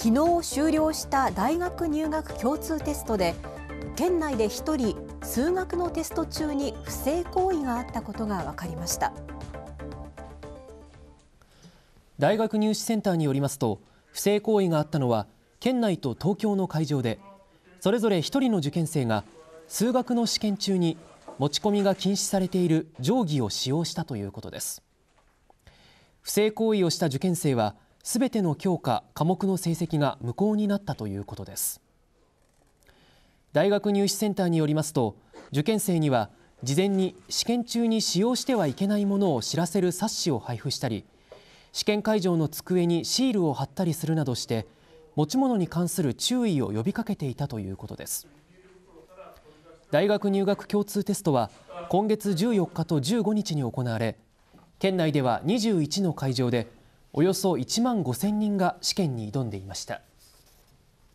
昨日終了した大学入学共通テストで県内で1人数学のテスト中に不正行為があったことが分かりました大学入試センターによりますと不正行為があったのは県内と東京の会場でそれぞれ1人の受験生が数学の試験中に持ち込みが禁止されている定規を使用したということです不正行為をした受験生はすべての教科科目の成績が無効になったということです大学入試センターによりますと受験生には事前に試験中に使用してはいけないものを知らせる冊子を配布したり試験会場の机にシールを貼ったりするなどして持ち物に関する注意を呼びかけていたということです大学入学共通テストは今月14日と15日に行われ県内では21の会場でおよそ1万5000人が試験に挑んでいました。